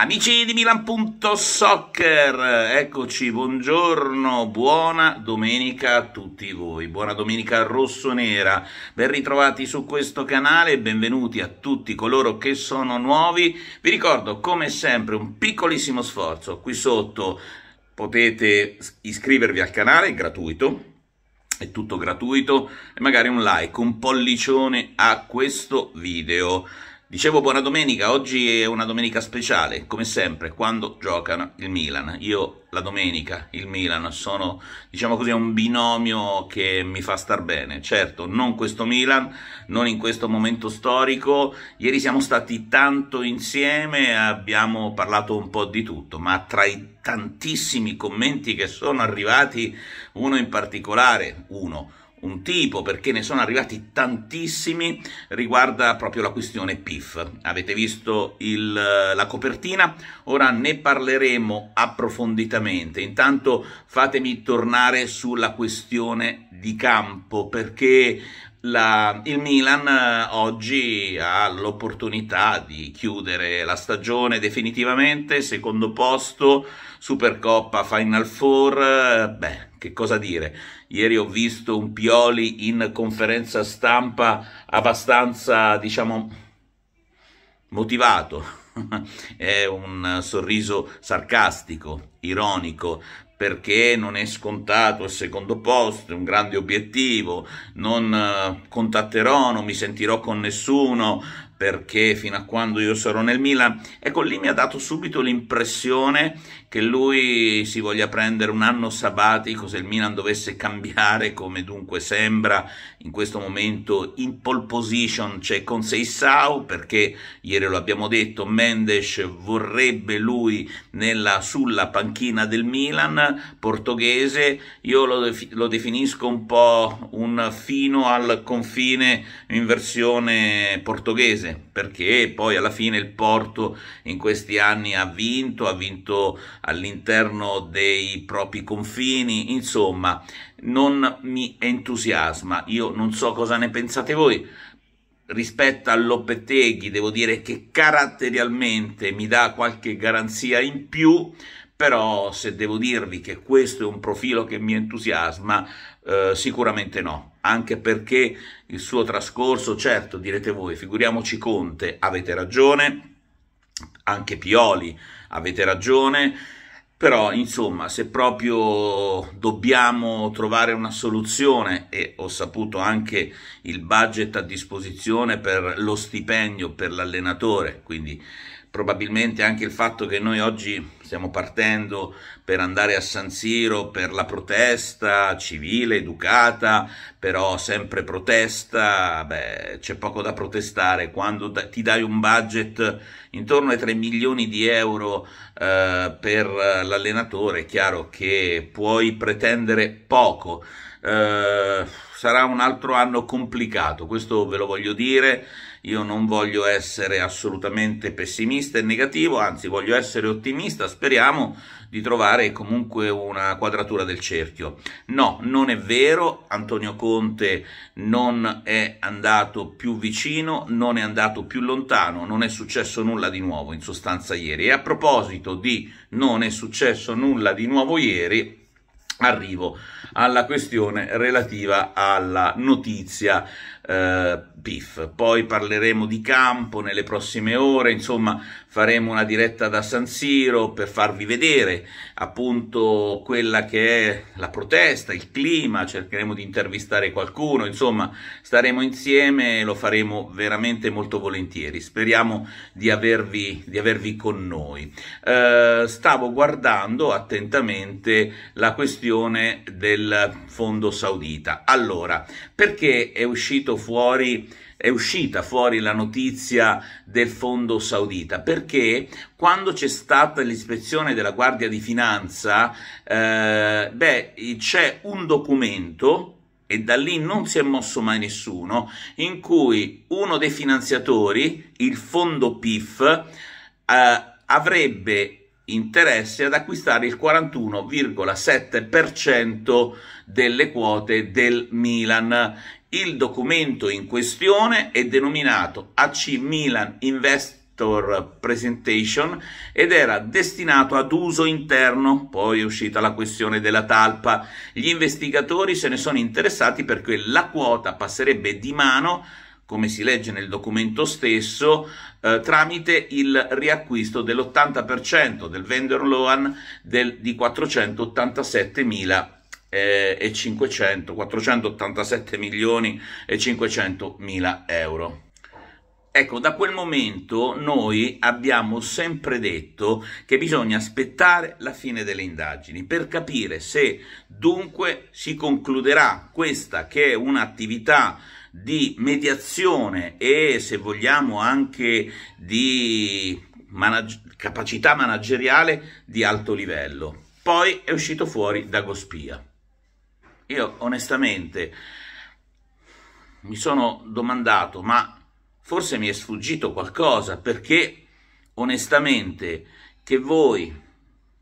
Amici di Milan.soccer, eccoci, buongiorno, buona domenica a tutti voi, buona domenica rossonera, ben ritrovati su questo canale e benvenuti a tutti coloro che sono nuovi. Vi ricordo come sempre un piccolissimo sforzo, qui sotto potete iscrivervi al canale, è gratuito, è tutto gratuito, e magari un like, un pollicione a questo video. Dicevo buona domenica, oggi è una domenica speciale, come sempre, quando giocano il Milan. Io la domenica, il Milan, sono, diciamo così, un binomio che mi fa star bene. Certo, non questo Milan, non in questo momento storico. Ieri siamo stati tanto insieme, abbiamo parlato un po' di tutto, ma tra i tantissimi commenti che sono arrivati, uno in particolare, uno, un tipo, perché ne sono arrivati tantissimi, riguarda proprio la questione PIF. Avete visto il, la copertina? Ora ne parleremo approfonditamente. Intanto fatemi tornare sulla questione di campo, perché la, il Milan eh, oggi ha l'opportunità di chiudere la stagione definitivamente, secondo posto, Supercoppa, Final Four, eh, beh, che cosa dire? Ieri ho visto un Pioli in conferenza stampa abbastanza, diciamo, motivato, è un sorriso sarcastico, ironico, perché non è scontato il secondo posto, è un grande obiettivo, non eh, contatterò, non mi sentirò con nessuno perché fino a quando io sarò nel Milan. Ecco, lì mi ha dato subito l'impressione che lui si voglia prendere un anno sabbatico se il Milan dovesse cambiare, come dunque sembra in questo momento in pole position c'è Conseil Sau, perché ieri lo abbiamo detto, Mendes vorrebbe lui nella, sulla panchina del Milan portoghese, io lo, lo definisco un po' un fino al confine in versione portoghese, perché poi alla fine il Porto in questi anni ha vinto, ha vinto all'interno dei propri confini, insomma, non mi entusiasma. Io non so cosa ne pensate voi. Rispetto all'Opeteghi, devo dire che caratterialmente mi dà qualche garanzia in più, però se devo dirvi che questo è un profilo che mi entusiasma, eh, sicuramente no, anche perché il suo trascorso, certo direte voi, figuriamoci Conte, avete ragione, anche Pioli, avete ragione, però insomma se proprio dobbiamo trovare una soluzione e ho saputo anche il budget a disposizione per lo stipendio per l'allenatore, quindi probabilmente anche il fatto che noi oggi stiamo partendo per andare a San Siro per la protesta civile, educata, però sempre protesta, beh, c'è poco da protestare quando ti dai un budget intorno ai 3 milioni di euro eh, per l'allenatore, è chiaro che puoi pretendere poco. Eh, sarà un altro anno complicato, questo ve lo voglio dire. Io non voglio essere assolutamente pessimista e negativo, anzi voglio essere ottimista, speriamo di trovare comunque una quadratura del cerchio. No, non è vero, Antonio Conte non è andato più vicino, non è andato più lontano, non è successo nulla di nuovo in sostanza ieri. E a proposito di non è successo nulla di nuovo ieri, arrivo alla questione relativa alla notizia eh, PIF. Poi parleremo di campo nelle prossime ore, insomma faremo una diretta da San Siro per farvi vedere appunto quella che è la protesta, il clima, cercheremo di intervistare qualcuno, insomma staremo insieme e lo faremo veramente molto volentieri. Speriamo di avervi, di avervi con noi. Eh, stavo guardando attentamente la questione questione del fondo saudita. Allora, perché è, fuori, è uscita fuori la notizia del fondo saudita? Perché quando c'è stata l'ispezione della Guardia di Finanza, eh, beh, c'è un documento e da lì non si è mosso mai nessuno, in cui uno dei finanziatori, il fondo PIF, eh, avrebbe interesse ad acquistare il 41,7% delle quote del Milan. Il documento in questione è denominato AC Milan Invest Presentation ed era destinato ad uso interno, poi è uscita la questione della talpa. Gli investigatori se ne sono interessati perché la quota passerebbe di mano come si legge nel documento stesso, eh, tramite il riacquisto dell'80% del vendor loan del, di 487.000 eh, e 500, 487 milioni e 500 mila euro. Ecco, da quel momento noi abbiamo sempre detto che bisogna aspettare la fine delle indagini per capire se dunque si concluderà questa che è un'attività di mediazione e se vogliamo anche di manag capacità manageriale di alto livello. Poi è uscito fuori Dagospia. Io onestamente mi sono domandato, ma forse mi è sfuggito qualcosa, perché onestamente che voi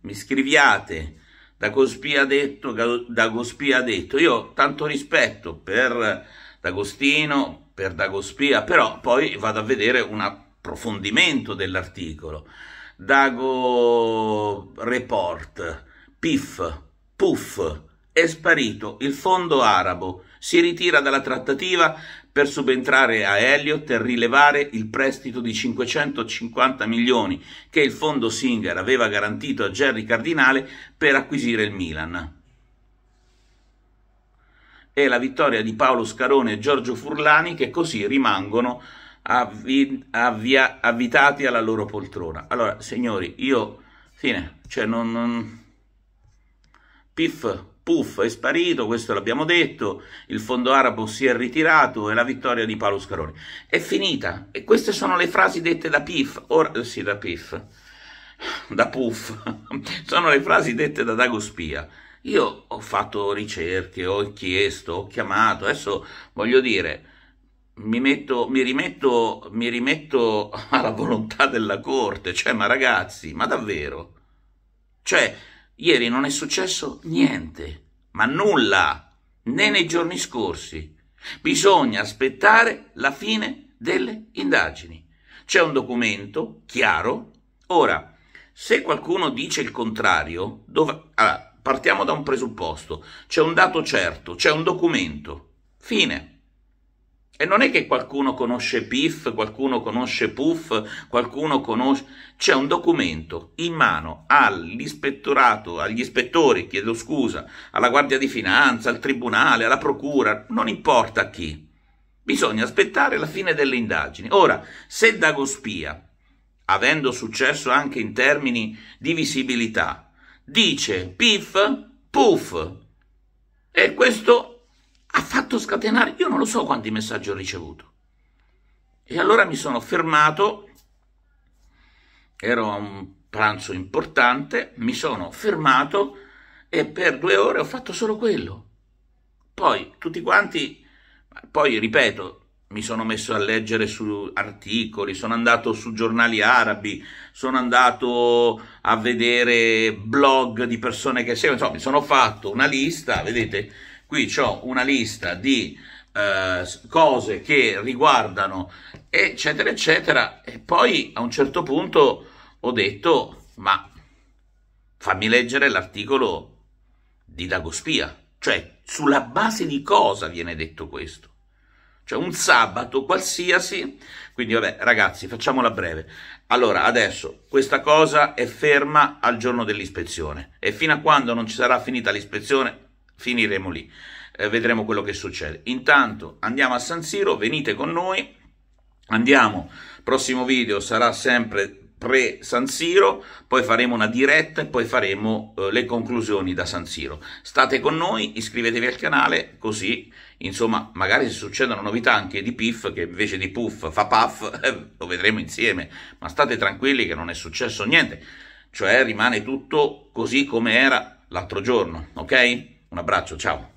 mi scriviate da Gospia detto, da Gospia detto, io tanto rispetto per D'Agostino, per Dagospia, però poi vado a vedere un approfondimento dell'articolo. Dago Report, PIF, PUF, è sparito il fondo arabo, si ritira dalla trattativa per subentrare a Elliot e rilevare il prestito di 550 milioni che il fondo Singer aveva garantito a Jerry Cardinale per acquisire il Milan e la vittoria di Paolo Scarone e Giorgio Furlani che così rimangono avvi avvia avvitati alla loro poltrona. Allora, signori, io... Fine, cioè non... non... Piff, puff, è sparito, questo l'abbiamo detto, il fondo arabo si è ritirato e la vittoria di Paolo Scarone. È finita. E queste sono le frasi dette da Piff, Ora, eh, sì, da Piff, da Puff, sono le frasi dette da Dago Spia. Io ho fatto ricerche, ho chiesto, ho chiamato, adesso voglio dire, mi, metto, mi, rimetto, mi rimetto alla volontà della Corte, cioè ma ragazzi, ma davvero? Cioè, ieri non è successo niente, ma nulla, né nei giorni scorsi. Bisogna aspettare la fine delle indagini. C'è un documento chiaro. Ora, se qualcuno dice il contrario, dov- allora, Partiamo da un presupposto, c'è un dato certo, c'è un documento. Fine. E non è che qualcuno conosce PIF, qualcuno conosce PUF, qualcuno conosce... C'è un documento in mano all'ispettorato, agli ispettori, chiedo scusa, alla Guardia di Finanza, al Tribunale, alla Procura, non importa a chi. Bisogna aspettare la fine delle indagini. Ora, se Dagospia, avendo successo anche in termini di visibilità, dice pif, puff. E questo ha fatto scatenare, io non lo so quanti messaggi ho ricevuto. E allora mi sono fermato, era un pranzo importante, mi sono fermato e per due ore ho fatto solo quello. Poi tutti quanti, poi ripeto, mi sono messo a leggere su articoli, sono andato su giornali arabi, sono andato a vedere blog di persone che seguono, insomma mi sono fatto una lista, vedete, qui ho una lista di eh, cose che riguardano eccetera eccetera e poi a un certo punto ho detto ma fammi leggere l'articolo di Dagospia, cioè sulla base di cosa viene detto questo? cioè un sabato qualsiasi. Quindi vabbè, ragazzi, facciamola breve. Allora, adesso questa cosa è ferma al giorno dell'ispezione e fino a quando non ci sarà finita l'ispezione finiremo lì. Eh, vedremo quello che succede. Intanto andiamo a San Siro, venite con noi. Andiamo, prossimo video sarà sempre pre San Siro, poi faremo una diretta e poi faremo eh, le conclusioni da San Siro. State con noi, iscrivetevi al canale, così insomma magari se succedono novità anche di PIF che invece di Puff fa PAF, eh, lo vedremo insieme, ma state tranquilli che non è successo niente, cioè rimane tutto così come era l'altro giorno, ok? Un abbraccio, ciao!